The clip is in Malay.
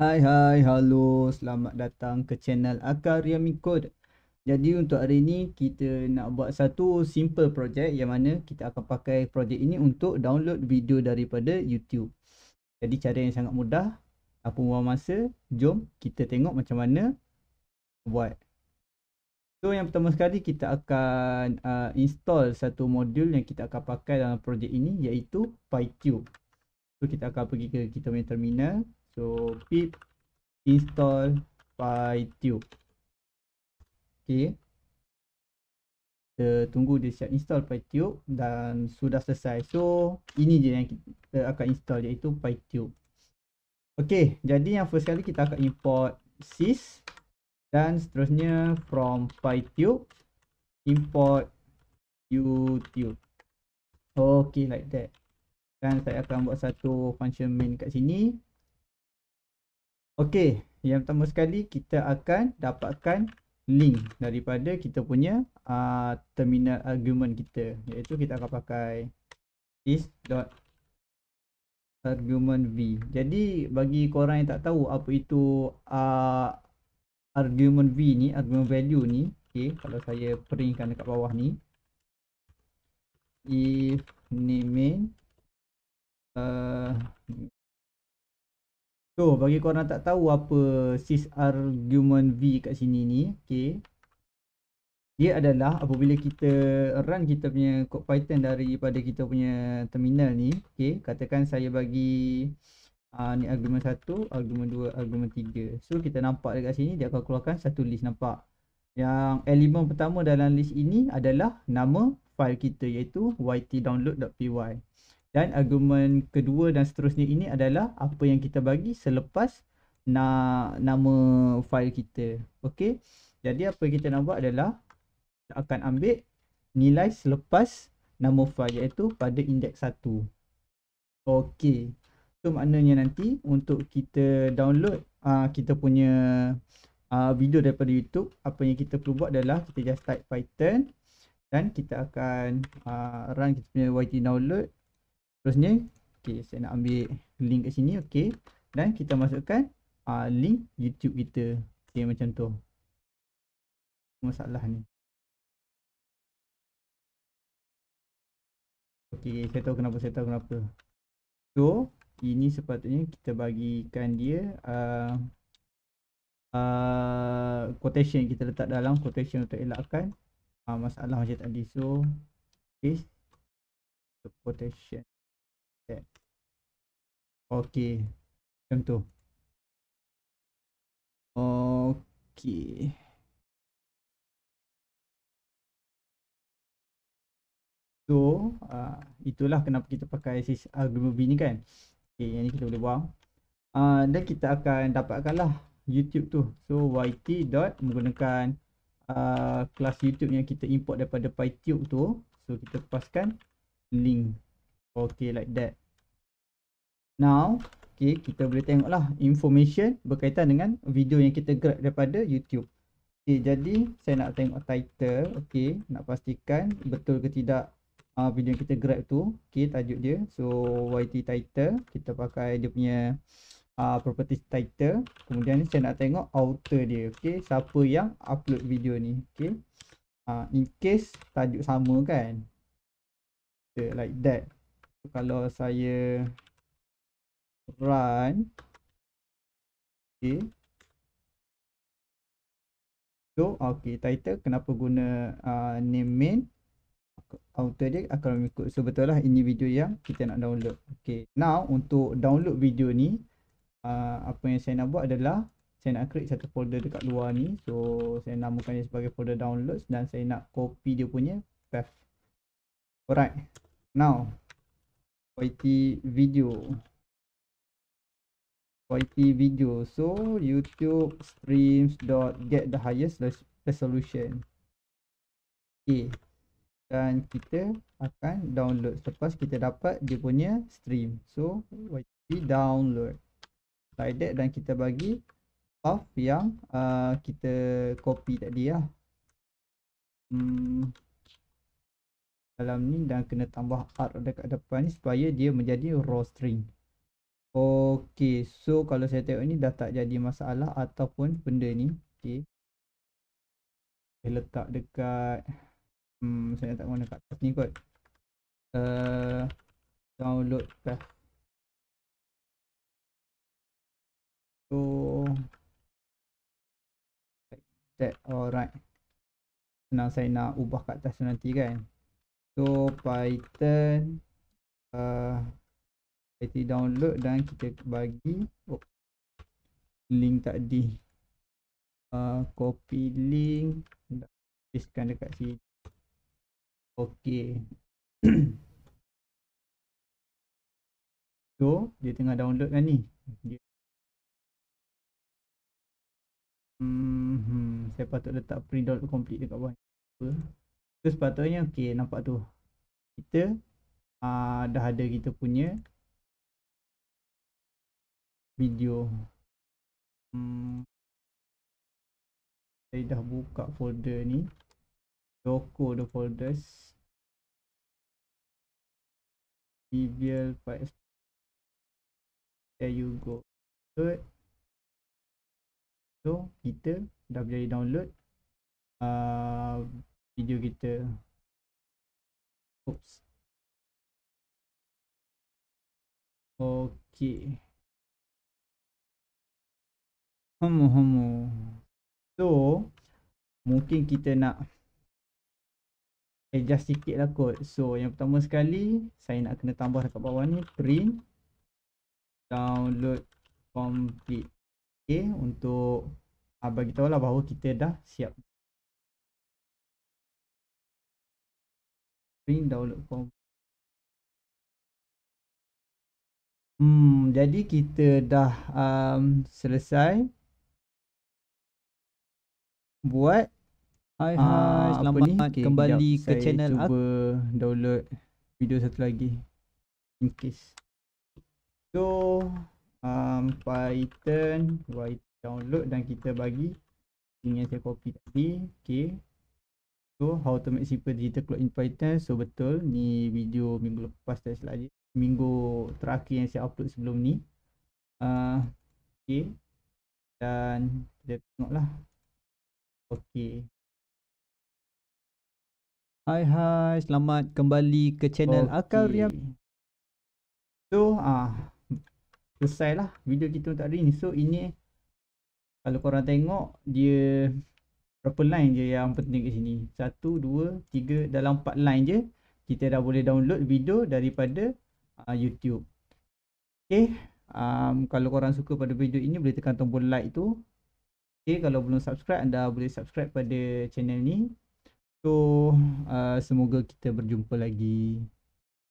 Hai hai halo selamat datang ke channel Akarium Code. Jadi untuk hari ini kita nak buat satu simple project yang mana kita akan pakai projek ini untuk download video daripada YouTube. Jadi cara yang sangat mudah, apa buang masa, jom kita tengok macam mana buat. So yang pertama sekali kita akan uh, install satu modul yang kita akan pakai dalam projek ini iaitu PyTube. So kita akan pergi ke kita punya terminal so pip install pytube okey kita tunggu dia siap install pytube dan sudah selesai so ini je yang kita akan install iaitu pytube okey jadi yang first kali kita akan import sys dan seterusnya from pytube import youtube okey like that dan saya akan buat satu function main kat sini Okey, yang pertama sekali kita akan dapatkan link daripada kita punya uh, terminal argument kita iaitu kita akan pakai is dot argument v. Jadi bagi korang yang tak tahu apa itu uh, argument v ni, argument value ni, okey, kalau saya printkan dekat bawah ni if name uh, So bagi korang tak tahu apa sis argument v kat sini ni okay. Dia adalah apabila kita run kita punya code python daripada kita punya terminal ni okay. Katakan saya bagi uh, ni argument 1, argument 2, argument 3 So kita nampak dekat sini dia akan keluarkan satu list nampak Yang elemen pertama dalam list ini adalah nama file kita iaitu ytdownload.py dan argumen kedua dan seterusnya ini adalah apa yang kita bagi selepas na nama fail kita. Okey. Jadi apa kita nak buat adalah kita akan ambil nilai selepas nama fail iaitu pada indeks 1. Okey. So maknanya nanti untuk kita download uh, kita punya uh, video daripada YouTube, apa yang kita perlu buat adalah kita just type python dan kita akan uh, run kita punya YT download Seterusnya, okay, saya nak ambil link kat sini, okay. Dan kita masukkan uh, link YouTube kita. Okay, macam tu. Masalah ni. Okay, saya tahu kenapa, saya tahu kenapa. So, ini sepatutnya kita bagikan dia uh, uh, quotation kita letak dalam quotation untuk elakkan uh, masalah macam tadi. So, is the quotation that okay macam tu okay so uh, itulah kenapa kita pakai sis argument ah, b ni kan okay yang ni kita boleh buang uh, dan kita akan dapatkan lah youtube tu so yt dot menggunakan uh, kelas youtube yang kita import daripada pytube tu so kita paskan link okay like that Now, okay, kita boleh tengoklah information berkaitan dengan video yang kita grab daripada YouTube. Okay, jadi saya nak tengok title, okay, nak pastikan betul ke tidak uh, video yang kita grab tu, okay, tajuk dia. So, YT title, kita pakai dia punya uh, property title. Kemudian saya nak tengok author dia, okay, siapa yang upload video ni, okay. Uh, in case tajuk sama kan, like that. So, kalau saya run okay so okay title kenapa guna uh, name main auto dia akan mengikut so betul lah ini video yang kita nak download okay now untuk download video ni uh, apa yang saya nak buat adalah saya nak create satu folder dekat luar ni so saya namakan dia sebagai folder downloads dan saya nak copy dia punya path alright now quality video quality video so youtube streams dot get the highest resolution okay dan kita akan download selepas kita dapat dia punya stream so YTV download like that dan kita bagi path yang uh, kita copy tadi lah hmm. dalam ni dan kena tambah R dekat depan ni supaya dia menjadi raw string Okey, so kalau saya tengok ni dah tak jadi masalah ataupun benda ni okey. Saya letak dekat hmm saya tak guna kat sini kot. Uh, download ke. So that alright. Senang saya nak ubah kat atas nanti kan. So Python uh, kita download dan kita bagi oh, link tadi. Uh, copy link. Tuliskan dekat sini. Okay. so, dia tengah download kan ni. Dia Hmm, saya patut letak print download complete dekat bawah tu sepatutnya okey nampak tu kita uh, dah ada kita punya video. Hmm. Saya dah buka folder ni. Doko the folders. bbl files. There you go. Good. So kita dah boleh download uh, video kita. Oops. Okay. Hmm, hmm. So, mungkin kita nak adjust sikit lah kot. So, yang pertama sekali, saya nak kena tambah dekat bawah ni, print download complete. Okay, untuk uh, bagi tahu lah bahawa kita dah siap. Print download complete. Hmm, jadi kita dah um, selesai buat Hai ah, hai uh, selamat okay, kembali jap, ke channel aku. cuba download video satu lagi in case. So um, Python write download dan kita bagi link yang saya copy tadi. Okay. So how to make simple digital clock in Python. So betul ni video minggu lepas tak silap je. Minggu terakhir yang saya upload sebelum ni. Uh, okay. Dan kita tengok lah Okey. Hai hai, selamat kembali ke channel okay. Akaria. So, ah selesai lah video kita untuk hari ni. So, ini kalau korang tengok dia berapa line je yang penting kat sini. 1 2 3 dalam 4 line je kita dah boleh download video daripada uh, YouTube. Okey. Um, kalau korang suka pada video ini boleh tekan tombol like tu Okay, kalau belum subscribe anda boleh subscribe pada channel ni. So uh, semoga kita berjumpa lagi.